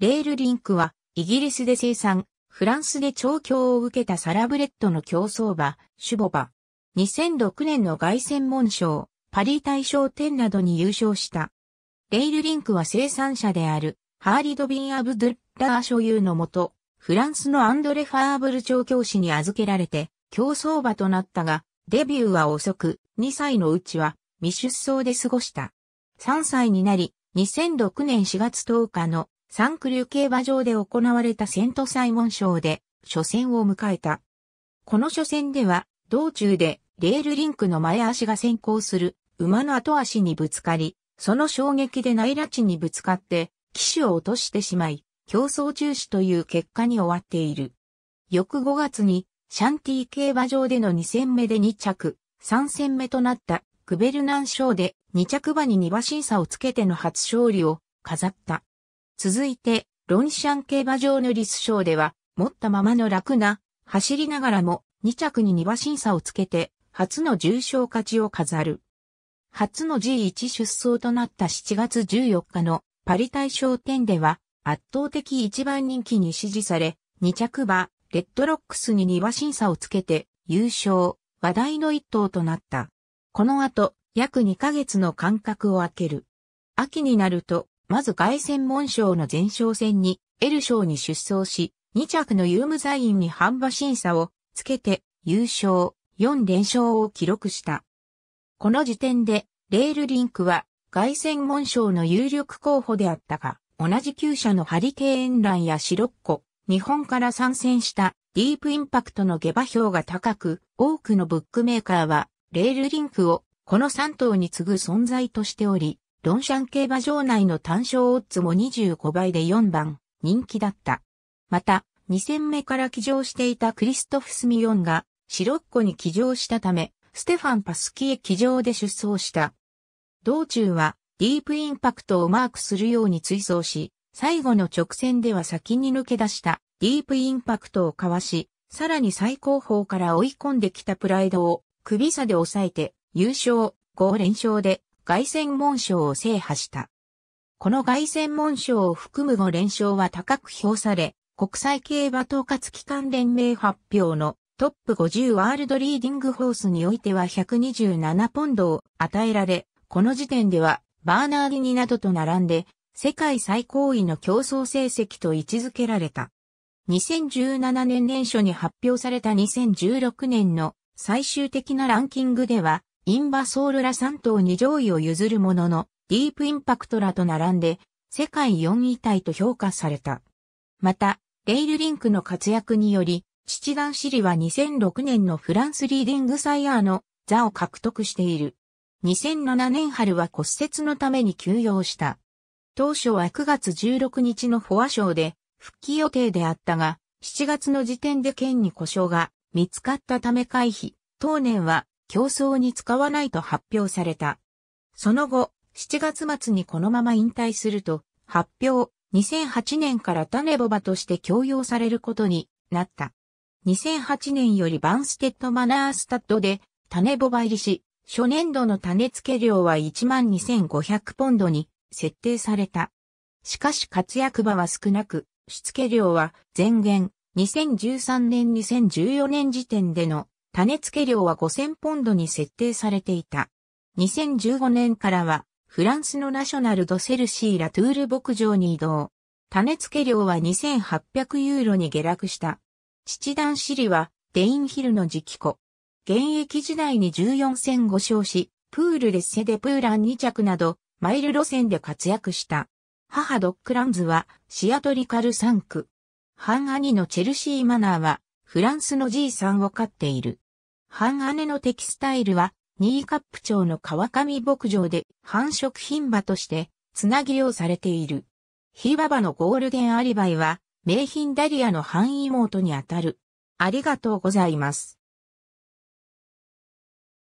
レールリンクは、イギリスで生産、フランスで調教を受けたサラブレッドの競走馬、シュボバ。2006年の外旋門賞、パリ大賞典などに優勝した。レールリンクは生産者である、ハーリド・ビン・アブドゥッラー所有のもと、フランスのアンドレ・ファーブル調教師に預けられて、競走馬となったが、デビューは遅く、2歳のうちは未出走で過ごした。3歳になり、2006年4月10日のサンクリュー競馬場で行われたセントサイモン賞で初戦を迎えた。この初戦では、道中でレールリンクの前足が先行する馬の後足にぶつかり、その衝撃で内拉地にぶつかって、騎手を落としてしまい、競争中止という結果に終わっている。翌5月に、シャンティー競馬場での2戦目で2着、3戦目となったクベルナン賞で2着馬に2馬審査をつけての初勝利を飾った。続いて、ロンシャン競馬場のリス賞では、持ったままの楽な、走りながらも2着に2馬審査をつけて、初の重賞勝ちを飾る。初の G1 出走となった7月14日のパリ大賞典では、圧倒的一番人気に支持され、2着馬、レッドロックスに2馬審査をつけて、優勝、話題の一頭となった。この後、約2ヶ月の間隔を空ける。秋になると、まず凱旋門賞の前哨戦に、エル賞に出走し、2着のユームザインに半馬審査をつけて優勝、4連勝を記録した。この時点で、レールリンクは、凱旋門賞の有力候補であったが、同じ旧車のハリケーンランやシロッコ、日本から参戦したディープインパクトの下馬評が高く、多くのブックメーカーは、レールリンクをこの3頭に次ぐ存在としており、ロンシャン競馬場内の単勝オッズも25倍で4番、人気だった。また、2戦目から騎乗していたクリストフ・スミヨンが、シロッコに騎乗したため、ステファン・パスキへ騎乗で出走した。道中は、ディープインパクトをマークするように追走し、最後の直線では先に抜け出したディープインパクトをかわし、さらに最高峰から追い込んできたプライドを首差で抑えて優勝、5連勝で凱旋門賞を制覇した。この凱旋門賞を含む5連勝は高く評され、国際競馬統括機関連盟発表のトップ50ワールドリーディングホースにおいては127ポンドを与えられ、この時点ではバーナーディニなどと並んで世界最高位の競争成績と位置づけられた。2017年年初に発表された2016年の最終的なランキングでは、インバソールら3頭に上位を譲るものの、ディープインパクトらと並んで、世界4位体と評価された。また、レイルリンクの活躍により、七段シリは2006年のフランスリーディングサイヤーの座を獲得している。2007年春は骨折のために休養した。当初は9月16日のフォア賞で復帰予定であったが、7月の時点で県に故障が見つかったため回避。当年は競争に使わないと発表された。その後、7月末にこのまま引退すると、発表、2008年から種ボバとして強要されることになった。2008年よりバンステッドマナースタッドで、種ボバ入りし、初年度の種付け量は12,500ポンドに設定された。しかし活躍場は少なく、つ付量は前言2013年2014年時点での種付け量は5000ポンドに設定されていた。2015年からは、フランスのナショナルドセルシーラトゥール牧場に移動。種付け量は2800ユーロに下落した。父団シリは、デインヒルの直子。現役時代に14戦5勝し、プールレッセでプーラン2着など、マイル路線で活躍した。母ドックランズは、シアトリカル3区。半兄のチェルシーマナーは、フランスの G3 を飼っている。半姉のテキスタイルは、新カップ町の川上牧場で繁殖品馬としてつなぎをされている。ヒババのゴールデンアリバイは、名品ダリアの半妹にあたる。ありがとうございます。